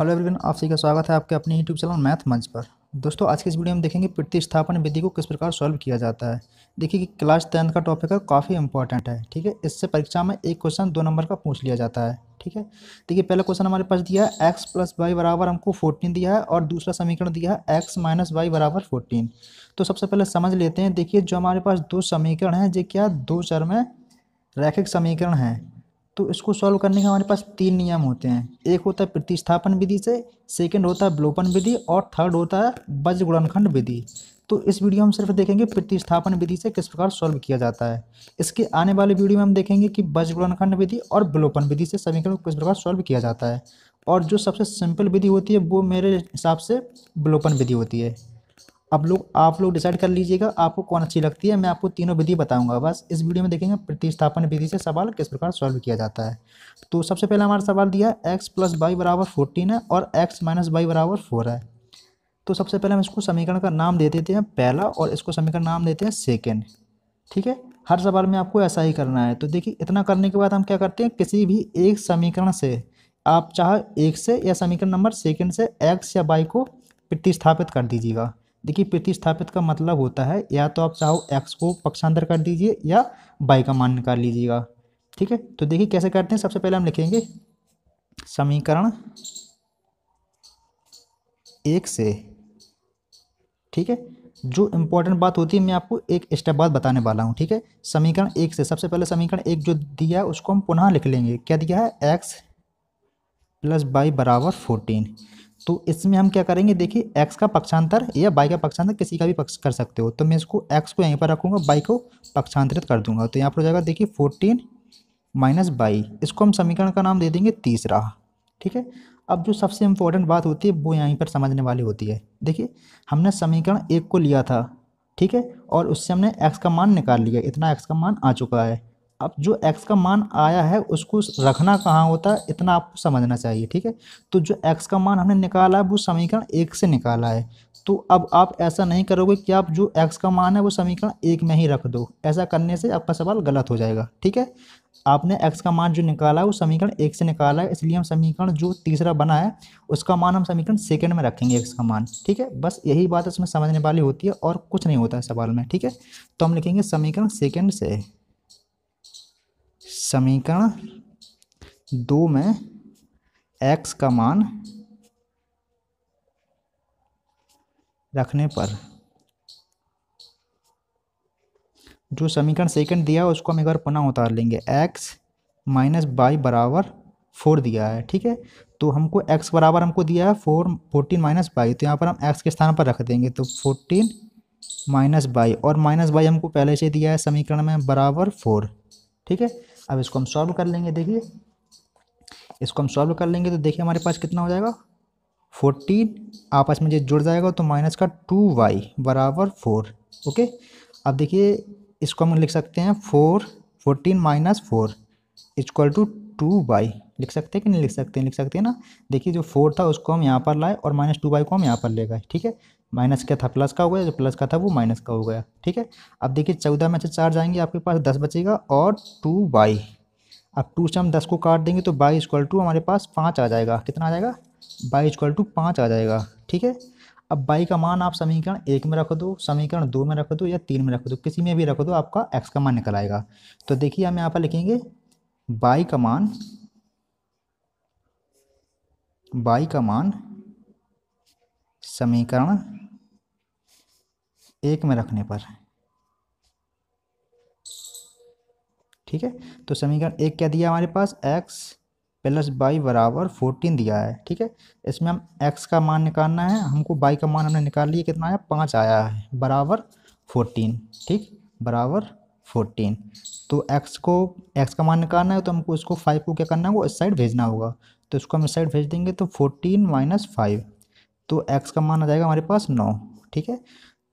hello everyone आप सभी का स्वागत है आपके अपने यूट्यूब चैनल मैथ मंच पर दोस्तों आज के इस वीडियो में देखेंगे प्रतिस्थापन विधि को किस प्रकार सॉल्व किया जाता है देखिए कि क्लास टेंथ का टॉपिक है काफ़ी इंपॉर्टेंट है ठीक है इससे परीक्षा में एक क्वेश्चन दो नंबर का पूछ लिया जाता है ठीक है देखिए पहला क्वेश्चन हमारे पास दिया है एक्स प्लस वाई बराबर हमको फोर्टीन दिया है और दूसरा समीकरण दिया है एक्स माइनस वाई बराबर फोर्टीन तो सबसे पहले समझ लेते हैं देखिए जो हमारे पास दो समीकरण हैं जो क्या दो चर में रैखिक समीकरण हैं तो इसको सॉल्व करने के हमारे पास तीन नियम होते हैं एक होता है प्रतिस्थापन विधि से सेकंड होता है ब्लोपन विधि और थर्ड होता है वज गुणनखंड विधि तो इस वीडियो हम सिर्फ देखेंगे प्रतिस्थापन विधि से किस प्रकार सॉल्व किया जाता है इसके आने वाले वीडियो में हम देखेंगे कि बज गुणनखंड विधि और ब्लोपन विधि से समीकरण को किस प्रकार सॉल्व किया जाता है और जो सबसे सिंपल विधि होती है वो मेरे हिसाब से ब्लोपन विधि होती है आप लोग आप लोग डिसाइड कर लीजिएगा आपको कौन अच्छी लगती है मैं आपको तीनों विधि बताऊंगा बस इस वीडियो में देखेंगे प्रतिस्थापन विधि से सवाल किस प्रकार सॉल्व किया जाता है तो सबसे पहले हमारा सवाल दिया है एक्स प्लस वाई बराबर फोर्टीन है और एक्स माइनस वाई बराबर फोर है तो सबसे पहले हम इसको समीकरण का नाम दे देते हैं पहला और इसको समीकरण नाम देते हैं सेकेंड ठीक है हर सवाल में आपको ऐसा ही करना है तो देखिए इतना करने के बाद हम क्या करते हैं किसी भी एक समीकरण से आप चाहे एक से या समीकरण नंबर सेकेंड से एक्स या वाई को प्रतिस्थापित कर दीजिएगा देखिए प्रतिस्थापित का मतलब होता है या तो आप चाहो एक्स को पक्षांतर कर दीजिए या बाई का मान निकाल लीजिएगा ठीक है तो देखिए कैसे करते हैं सबसे पहले हम लिखेंगे समीकरण एक से ठीक है जो इम्पोर्टेंट बात होती है मैं आपको एक स्टेप बाद बताने वाला हूँ ठीक है समीकरण एक से सबसे पहले समीकरण एक जो दिया है उसको हम पुनः लिख लेंगे क्या दिया है एक्स प्लस बाई बराबर फोर्टीन तो इसमें हम क्या करेंगे देखिए एक्स का पक्षांतर या बाई का पक्षांतर किसी का भी पक्ष कर सकते हो तो मैं इसको एक्स को यहीं पर रखूँगा बाई को पक्षांतरित कर दूंगा तो यहाँ पर हो जाएगा देखिए फोर्टीन माइनस बाई इसको हम समीकरण का नाम दे देंगे तीसरा ठीक है अब जो सबसे इम्पोर्टेंट बात होती है वो यहीं पर समझने वाली होती है देखिए हमने समीकरण एक को लिया था ठीक है और उससे हमने एक्स का मान निकाल लिया इतना एक्स का मान आ चुका है अब जो x का मान आया है उसको रखना कहाँ होता है इतना आपको समझना चाहिए ठीक है तो जो x का मान हमने निकाला है वो समीकरण एक से निकाला है तो अब आप ऐसा नहीं करोगे कि आप जो x का मान है वो समीकरण एक में ही रख दो ऐसा करने से आपका सवाल गलत हो जाएगा ठीक है आपने x का मान जो निकाला है वो समीकरण एक से निकाला है इसलिए हम समीकरण जो तीसरा बना है उसका मान हम समीकरण सेकंड में रखेंगे x का मान ठीक है बस यही बात इसमें समझने वाली होती है और कुछ नहीं होता है सवाल में ठीक है तो हम लिखेंगे समीकरण सेकंड से समीकरण दो में एक्स का मान रखने पर जो समीकरण सेकंड दिया है उसको हम एक बार पुनः उतार लेंगे एक्स माइनस बाई बराबर फोर दिया है ठीक है तो हमको एक्स बराबर हमको दिया है फोर फोर्टीन माइनस बाई तो यहाँ पर हम एक्स के स्थान पर रख देंगे तो फोर्टीन माइनस बाई और माइनस बाई हमको पहले से दिया है समीकरण में बराबर फोर ठीक है अब इसको हम सॉल्व कर लेंगे देखिए इसको हम सॉल्व कर लेंगे तो देखिए हमारे पास कितना हो जाएगा फोर्टीन आपस में जो जुड़ जाएगा तो माइनस का टू वाई बराबर फोर ओके अब देखिए इसको हम लिख सकते हैं four fourteen minus four is equal to two Y लिख सकते हैं कि नहीं लिख सकते हैं लिख सकते हैं ना देखिए जो फोर था उसको हम यहाँ पर लाए और माइनस टू बाई को हम यहाँ पर ले गए ठीक है माइनस क्या था प्लस का हो गया जो प्लस का था वो माइनस का हो गया ठीक है अब देखिए चौदह में से चार जाएंगे आपके पास दस बचेगा और टू बाई अब टू से हम दस को काट देंगे तो बाई इक्वल टू हमारे पास पाँच आ जाएगा कितना आ जाएगा बाई इक्वल टू पाँच आ जाएगा ठीक है अब बाई का मान आप समीकरण एक में रख दो समीकरण दो में रख दो या तीन में रख दो किसी में भी रख दो आपका एक्स का मान निकल आएगा तो देखिए हम यहाँ पर लिखेंगे बाई का मान बाई का मान समीकरण एक में रखने पर ठीक है तो समीकरण एक क्या दिया हमारे पास x प्लस बाई बराबर फोर्टीन दिया है ठीक है इसमें हम x का मान निकालना है हमको y का मान हमने निकाल लिया कितना आया पाँच आया है बराबर फोर्टीन ठीक बराबर फोर्टीन तो x को x का मान निकालना है तो हमको इसको फाइव को क्या करना होगा इस साइड भेजना होगा तो इसको हम इस साइड भेज देंगे तो फोर्टीन माइनस फाइव तो एक्स का मान आ जाएगा हमारे पास नौ ठीक है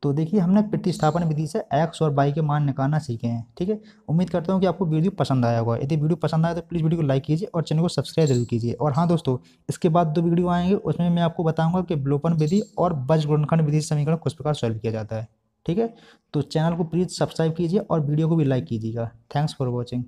तो देखिए हमने प्रतिस्थापन विधि से एक्स और y के मान निकालना सीखे हैं ठीक है उम्मीद करता हूँ कि आपको वीडियो पसंद आया होगा यदि वीडियो पसंद आया तो प्लीज़ वीडियो को लाइक कीजिए और चैनल को सब्सक्राइब जरूर कीजिए और हाँ दोस्तों इसके बाद दो वीडियो आएंगे उसमें मैं आपको बताऊँगा कि ब्लोपन विधि और बज गुणखंड विधि समीकरण किस प्रकार सॉल्व किया जाता है ठीक है तो चैनल को प्लीज़ सब्सक्राइब कीजिए और वीडियो को भी लाइक कीजिएगा थैंक्स फॉर वॉचिंग